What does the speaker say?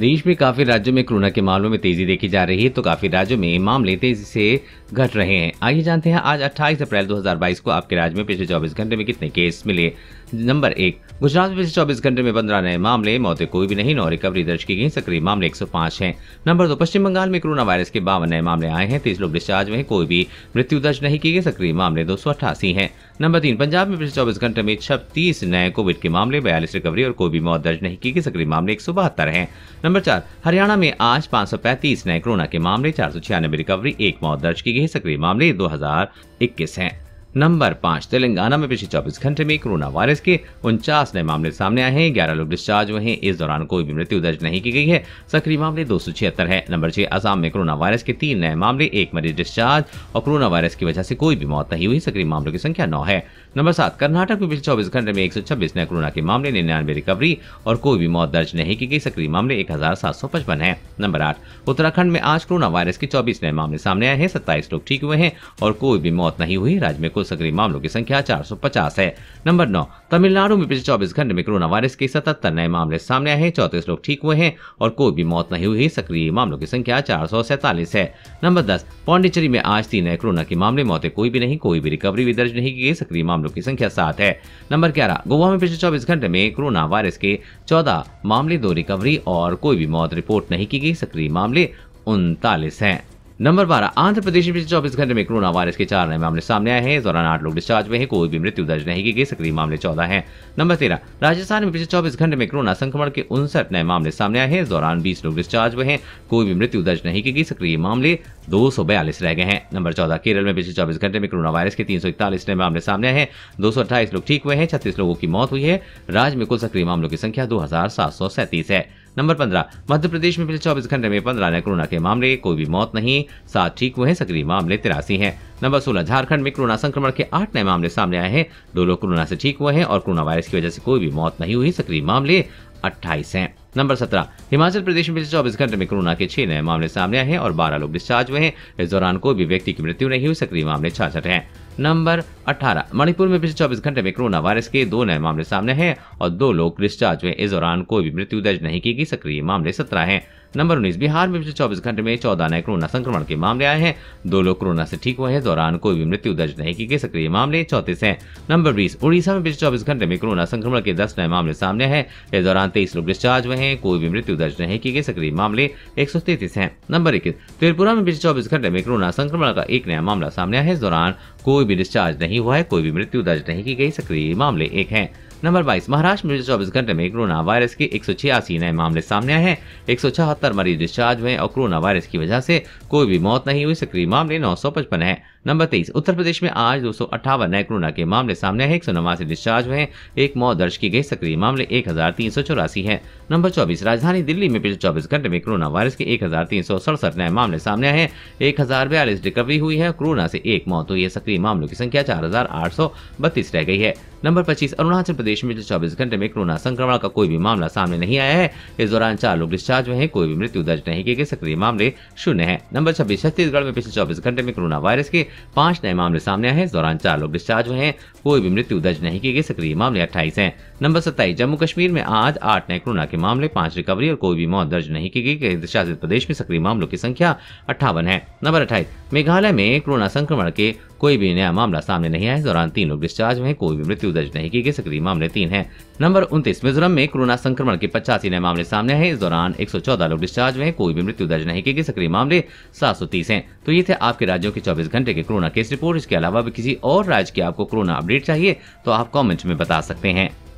देश में काफी राज्यों में कोरोना के मामलों में तेजी देखी जा रही है तो काफी राज्यों में मामले तेजी से घट रहे हैं आइए जानते हैं आज 28 अप्रैल 2022 को आपके राज्य में पिछले 24 घंटे में कितने केस मिले नंबर एक गुजरात में पिछले चौबीस घंटे में पंद्रह नए मामले मौतें कोई भी नहीं नौ रिकवरी दर्ज की गई सक्रिय मामले 105 हैं नंबर दो पश्चिम बंगाल में कोरोना वायरस के बावन नए मामले आए हैं तीस लोग डिस्चार्ज में कोई भी मृत्यु दर्ज नहीं की गई सक्रिय मामले दो हैं नंबर तीन पंजाब में पिछले चौबीस घंटे में छब्बीस नए कोविड के मामले बयालीस रिकवरी और कोई भी मौत दर्ज नहीं की गई सक्रिय मामले एक हैं नंबर चार हरियाणा में आज 535 नए कोरोना के मामले चार रिकवरी एक मौत दर्ज की गई सक्रिय मामले दो हजार इक्कीस नंबर पाँच तेलंगाना में पिछले चौबीस घंटे में कोरोना वायरस के उनचास नए मामले सामने आए हैं ग्यारह लोग डिस्चार्ज हुए हैं इस दौरान कोई भी मृत्यु दर्ज नहीं की गई है सक्रिय मामले दो है नंबर छह असम में कोरोना वायरस के तीन नए मामले एक मरीज डिस्चार्ज और कोरोना वायरस की वजह से कोई भी मौत नहीं हुई सक्रिय मामलों की संख्या नौ है नंबर सात कर्नाटक में पिछले चौबीस घंटे में एक नए कोरोना के मामले निन्यानवे रिकवरी और कोई भी मौत दर्ज नहीं की गई सक्रिय मामले एक है नंबर आठ उत्तराखंड में आज कोरोना वायरस के चौबीस नए मामले सामने आए हैं सत्ताईस लोग ठीक हुए हैं और कोई भी मौत नहीं हुई राज्य में कुल सक्रिय मामलों की संख्या चार है नंबर नौ तमिलनाडु में पिछले चौबीस घंटे में कोरोना वायरस के सतहत्तर नए मामले सामने आए हैं चौतीस लोग ठीक हुए हैं और कोई भी मौत नहीं हुई सक्रिय मामलों की संख्या चार है नंबर दस पौंडीचेरी में आज तीन नए कोरोना के मामले मौतें कोई भी नहीं कोई भी रिकवरी भी दर्ज नहीं की गई सक्रिय मामलों की संख्या सात है नंबर ग्यारह गोवा में पिछले चौबीस घंटे में कोरोना वायरस के चौदह मामले दो रिकवरी और कोई भी मौत रिपोर्ट नहीं की गई सक्रिय मामले उनतालीस हैं नंबर बारह आंध्र प्रदेश में पिछले चौबीस घंटे में कोरोना वायरस के चार नए मामले सामने आए हैं इस दौरान आठ लोग डिस्चार्ज हुए हैं कोई भी मृत्यु दर्ज नहीं की गई सक्रिय मामले चौदह हैं नंबर तेरह राजस्थान में पिछले चौबीस घंटे में कोरोना संक्रमण के उनसठ नए मामले सामने आए हैं इस दौरान बीस लोग डिस्चार्ज हुए हैं कोई भी मृत्यु दर्ज नहीं की गई सक्रिय मामले दो सौ बयालीस रह गए हैं नंबर चौदह केरल में पिछले चौबीस घंटे में कोरोना वायरस के तीन सौ इकतालीस नए मामले सामने आए हैं दो सौ अट्ठाईस लोग ठीक हुए हैं छत्तीस लोगों की मौत हुई है राज्य में कुल सक्रिय मामलों की संख्या दो हजार सात सौ सैंतीस है नंबर पंद्रह मध्य प्रदेश में पिछले चौबीस घंटे में पंद्रह नए कोरोना के मामले कोई भी मौत नहीं सात ठीक हुए हैं सक्रिय मामले तिरासी हैं नंबर सोलह झारखंड में कोरोना संक्रमण के आठ नए मामले सामने आए हैं दो लोग कोरोना से ठीक हुए हैं और कोरोना वायरस की वजह से कोई भी मौत नहीं हुई सक्रिय मामले अट्ठाईस हैं नंबर सत्रह हिमाचल प्रदेश में पिछले चौबीस घंटे में कोरोना के छह नए मामले सामने आए हैं और बारह लोग डिस्चार्ज हुए हैं इस दौरान कोई भी व्यक्ति की मृत्यु नहीं हुई सक्रिय मामले छाछठ हैं नंबर 18 मणिपुर में पिछले 24 घंटे में कोरोना वायरस के दो नए मामले सामने हैं और दो लोग डिस्चार्ज हुए इस दौरान कोई भी मृत्यु दर्ज नहीं की गई सक्रिय मामले सत्रह हैं नंबर उन्नीस बिहार में पिछले चौबीस घंटे में चौदह नए कोरोना संक्रमण के मामले आए हैं दो लोग कोरोना से ठीक हुए हैं दौरान कोई भी मृत्यु दर्ज नहीं की गई सक्रिय मामले चौतीस है नंबर बीस उड़ीसा में पिछले चौबीस घंटे में कोरोना संक्रमण के दस नए मामले सामने हैं इस दौरान तेईस लोग डिस्चार्ज हुए हैं कोई भी मृत्यु दर्ज नहीं की गई सक्रिय मामले एक सौ तैतीस है नंबर इक्कीस त्रिपुरा में पिछले चौबीस घंटे में कोरोना संक्रमण का एक नया मामला सामने आया है इस दौरान कोई भी डिस्चार्ज नहीं हुआ है कोई भी मृत्यु दर्ज नहीं की गई सक्रिय मामले एक है नंबर बाईस महाराष्ट्र में चौबीस घंटे में कोरोना वायरस के एक नए मामले सामने आए हैं एक मरीज डिस्चार्ज हुए और कोरोना वायरस की वजह से कोई भी मौत नहीं हुई सक्रिय मामले नौ है नंबर तेईस उत्तर प्रदेश में आज दो नए कोरोना के मामले सामने आए एक सौ नवासी डिस्चार्ज हुए एक मौत दर्ज की गई सक्रिय मामले एक है नंबर चौबीस राजधानी दिल्ली में पिछले चौबीस घंटे में कोरोना वायरस के एक नए मामले सामने आए हजार एक रिकवरी हुई है कोरोना से एक मौत हुई है सक्रिय मामलों की संख्या चार रह गई है नंबर पच्चीस अरुणाचल प्रदेश में पिछले चौबीस घंटे में कोरोना संक्रमण का कोई भी मामला सामने नहीं आया है इस दौरान चार लोग डिस्चार्ज हुए हैं कोई भी मृत्यु दर्ज नहीं की गई सक्रिय मामले शून्य है नंबर छब्बीस छत्तीसगढ़ में पिछले चौबीस घंटे में कोरोना वायरस के पांच नए मामले सामने आए हैं इस दौरान चार लोग डिस्चार्ज हुए हैं कोई भी मृत्यु दर्ज नहीं की गई सक्रिय मामले अट्ठाईस है नंबर सत्ताईस जम्मू कश्मीर में आज आठ नए कोरोना के मामले पांच रिकवरी और कोई भी मौत दर्ज नहीं की गई केंद्र शासित प्रदेश में सक्रिय मामलों की संख्या अट्ठावन है नंबर अट्ठाईस मेघालय में कोरोना संक्रमण के कोई भी नया मामला सामने नहीं आया इस दौरान तीन लोग डिस्चार्ज हुए कोई भी मृत्यु दर्ज नहीं की गई सक्रिय मामले तीन है नंबर उन्तीस मिजोरम में कोरोना संक्रमण के पचासी नए मामले सामने आए इस दौरान एक लोग डिस्चार्ज हुए कोई भी मृत्यु दर्ज नहीं की गई सक्रिय मामले सात है तो ये थे आपके राज्यों के चौबीस घंटे के कोरोना केस रिपोर्ट इसके अलावा भी किसी और राज्य की आपको कोरोना अपडेट चाहिए तो आप कॉमेंट में बता सकते हैं